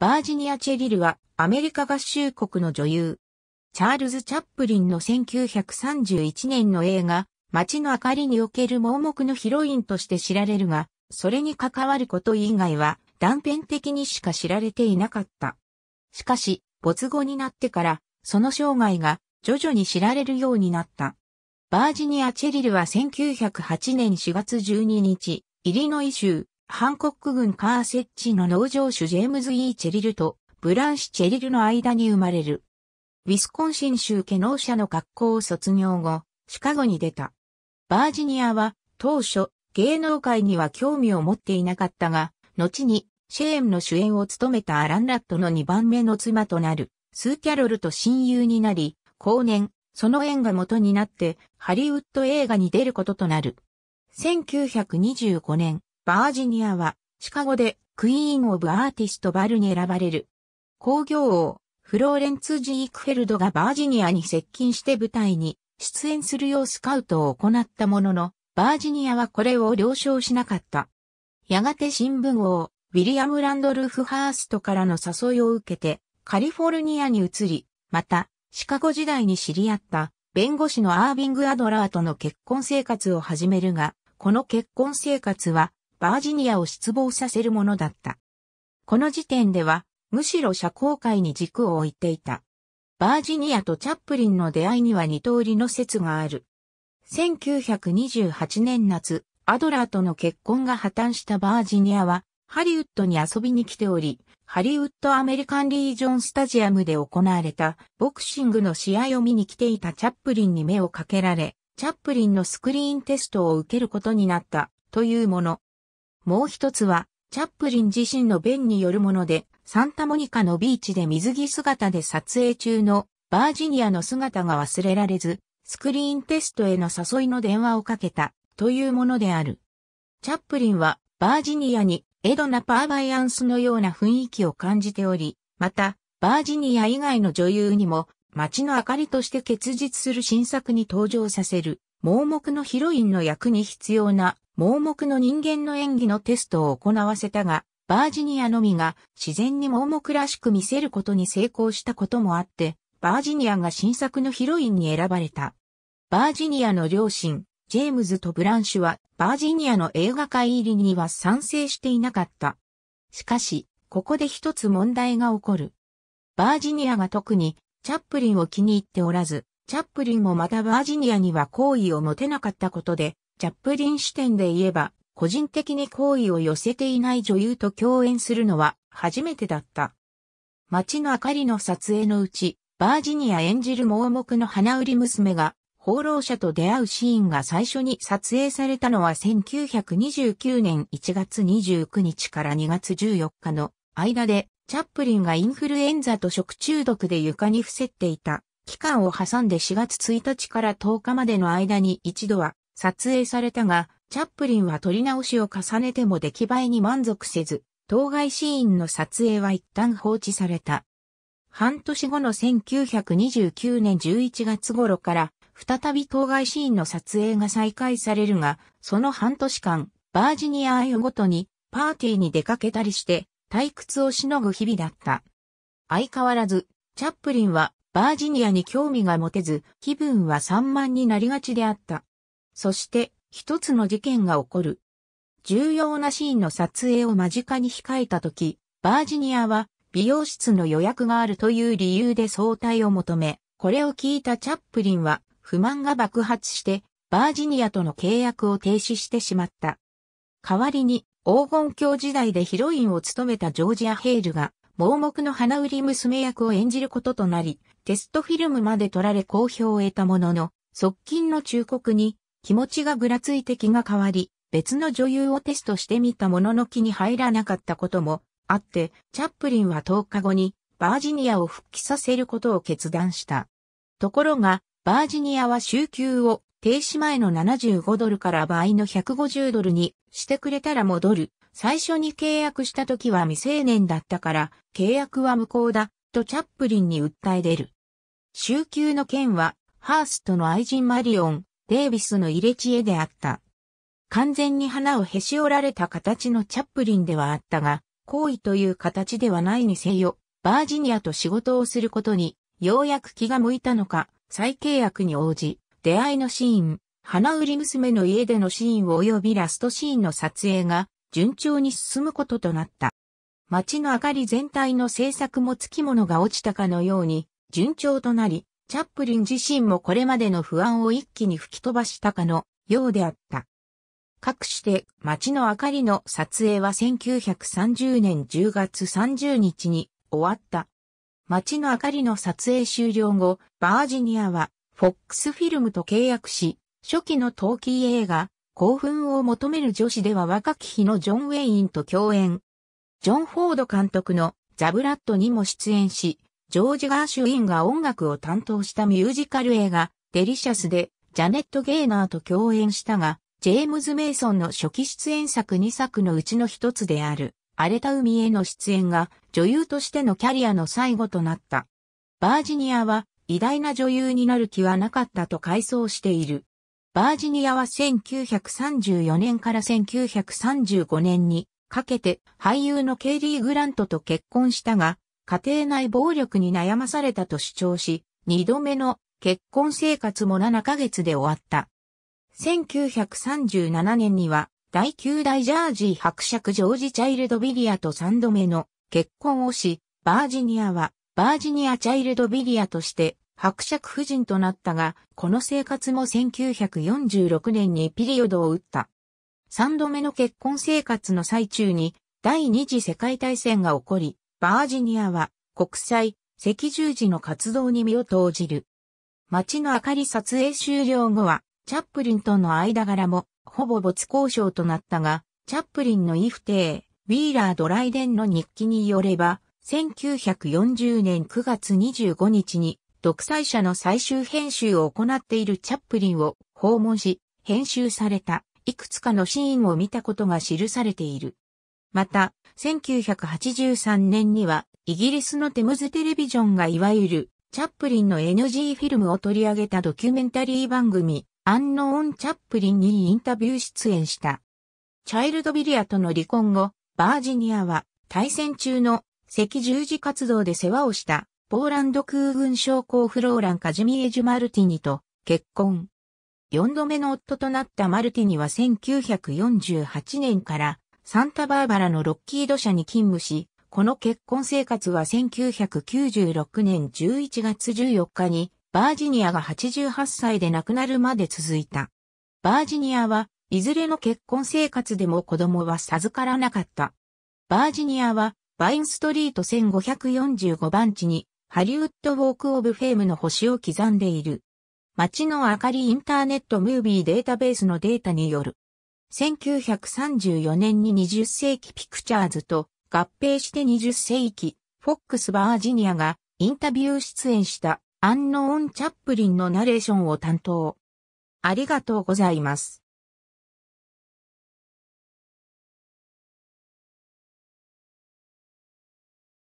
バージニア・チェリルはアメリカ合衆国の女優。チャールズ・チャップリンの1931年の映画、街の明かりにおける盲目のヒロインとして知られるが、それに関わること以外は断片的にしか知られていなかった。しかし、没後になってから、その生涯が徐々に知られるようになった。バージニア・チェリルは1908年4月12日、イリノイ州ハンコック軍カーセッチの農場主ジェームズ・イー・チェリルとブランシ・チェリルの間に生まれる。ウィスコンシン州家農者の学校を卒業後、シカゴに出た。バージニアは当初芸能界には興味を持っていなかったが、後にシェーンの主演を務めたアラン・ラットの2番目の妻となるスー・キャロルと親友になり、後年、その縁が元になってハリウッド映画に出ることとなる。1925年、バージニアは、シカゴで、クイーン・オブ・アーティスト・バルに選ばれる。工業王、フローレンツ・ジークフェルドがバージニアに接近して舞台に出演するようスカウトを行ったものの、バージニアはこれを了承しなかった。やがて新聞王、ウィリアム・ランドルフ・ハーストからの誘いを受けて、カリフォルニアに移り、また、シカゴ時代に知り合った弁護士のアービング・アドラーとの結婚生活を始めるが、この結婚生活はバージニアを失望させるものだった。この時点では、むしろ社交界に軸を置いていた。バージニアとチャップリンの出会いには二通りの説がある。1928年夏、アドラーとの結婚が破綻したバージニアは、ハリウッドに遊びに来ており、ハリウッドアメリカンリージョンスタジアムで行われたボクシングの試合を見に来ていたチャップリンに目をかけられ、チャップリンのスクリーンテストを受けることになったというもの。もう一つは、チャップリン自身の弁によるもので、サンタモニカのビーチで水着姿で撮影中のバージニアの姿が忘れられず、スクリーンテストへの誘いの電話をかけたというものである。チャップリンはバージニアにエドナ・パーバイアンスのような雰囲気を感じており、また、バージニア以外の女優にも街の明かりとして結実する新作に登場させる盲目のヒロインの役に必要な盲目の人間の演技のテストを行わせたが、バージニアのみが自然に盲目らしく見せることに成功したこともあって、バージニアが新作のヒロインに選ばれた。バージニアの両親、ジェームズとブランシュは、バージニアの映画界入りには賛成していなかった。しかし、ここで一つ問題が起こる。バージニアが特に、チャップリンを気に入っておらず、チャップリンもまたバージニアには好意を持てなかったことで、チャップリン視点で言えば、個人的に好意を寄せていない女優と共演するのは初めてだった。街の明かりの撮影のうち、バージニア演じる盲目の花売り娘が、放浪者と出会うシーンが最初に撮影されたのは1929年1月29日から2月14日の間で、チャップリンがインフルエンザと食中毒で床に伏せっていた期間を挟んで4月1日から10日までの間に一度は撮影されたが、チャップリンは撮り直しを重ねても出来栄えに満足せず、当該シーンの撮影は一旦放置された。半年後の1929年11月頃から、再び当該シーンの撮影が再開されるが、その半年間、バージニア愛ごとに、パーティーに出かけたりして、退屈をしのぐ日々だった。相変わらず、チャップリンは、バージニアに興味が持てず、気分は散漫になりがちであった。そして、一つの事件が起こる。重要なシーンの撮影を間近に控えた時、バージニアは美容室の予約があるという理由で早退を求め、これを聞いたチャップリンは不満が爆発して、バージニアとの契約を停止してしまった。代わりに、黄金鏡時代でヒロインを務めたジョージア・ヘイルが、盲目の花売り娘役を演じることとなり、テストフィルムまで撮られ好評を得たものの、側近の忠告に気持ちがぐらついて気が変わり、別の女優をテストしてみたものの気に入らなかったこともあって、チャップリンは10日後にバージニアを復帰させることを決断した。ところが、バージニアは週休を停止前の75ドルから倍の150ドルにしてくれたら戻る。最初に契約した時は未成年だったから契約は無効だとチャップリンに訴え出る。週休の件はハーストの愛人マリオンデイビスの入れ知恵であった。完全に花をへし折られた形のチャップリンではあったが、好意という形ではないにせよ、バージニアと仕事をすることに、ようやく気が向いたのか、再契約に応じ、出会いのシーン、花売り娘の家でのシーン及びラストシーンの撮影が、順調に進むこととなった。街の明かり全体の制作もつきものが落ちたかのように、順調となり、チャップリン自身もこれまでの不安を一気に吹き飛ばしたかのようであった。かくして街の明かりの撮影は1930年10月30日に終わった。街の明かりの撮影終了後、バージニアはフォックスフィルムと契約し、初期のトーキー映画、興奮を求める女子では若き日のジョン・ウェインと共演。ジョン・フォード監督のザ・ブラッドにも出演し、ジョージ・ガーシュウィンが音楽を担当したミュージカル映画、デリシャスで、ジャネット・ゲーナーと共演したが、ジェームズ・メイソンの初期出演作2作のうちの一つである、荒れた海への出演が女優としてのキャリアの最後となった。バージニアは偉大な女優になる気はなかったと回想している。バージニアは1934年から1935年にかけて俳優のケイリー・グラントと結婚したが、家庭内暴力に悩まされたと主張し、二度目の結婚生活も7ヶ月で終わった。1937年には、第9代ジャージー伯爵ジョージ・チャイルド・ビリアと3度目の結婚をし、バージニアはバージニア・チャイルド・ビリアとして伯爵夫人となったが、この生活も1946年にピリオドを打った。3度目の結婚生活の最中に第二次世界大戦が起こり、バージニアは国際赤十字の活動に身を投じる。街の明かり撮影終了後は、チャップリンとの間柄も、ほぼ没交渉となったが、チャップリンのイフテー、ウィーラー・ドライデンの日記によれば、1940年9月25日に、独裁者の最終編集を行っているチャップリンを訪問し、編集されたいくつかのシーンを見たことが記されている。また、1983年には、イギリスのテムズテレビジョンがいわゆる、チャップリンの NG フィルムを取り上げたドキュメンタリー番組、アンノーン・チャップリンにインタビュー出演した。チャイルド・ビリアとの離婚後、バージニアは、対戦中の赤十字活動で世話をした、ポーランド空軍将校フローラン・カジミエジュ・マルティニと結婚。4度目の夫となったマルティニは1948年からサンタバーバラのロッキード社に勤務し、この結婚生活は1996年11月14日にバージニアが88歳で亡くなるまで続いた。バージニアはいずれの結婚生活でも子供は授からなかった。バージニアはバインストリート1545番地にハリウッドウォークオブフェームの星を刻んでいる。街の明かりインターネットムービーデータベースのデータによる1934年に20世紀ピクチャーズと合併して20世紀、フォックス・バージニアがインタビュー出演したアンノーン・チャップリンのナレーションを担当。ありがとうございます。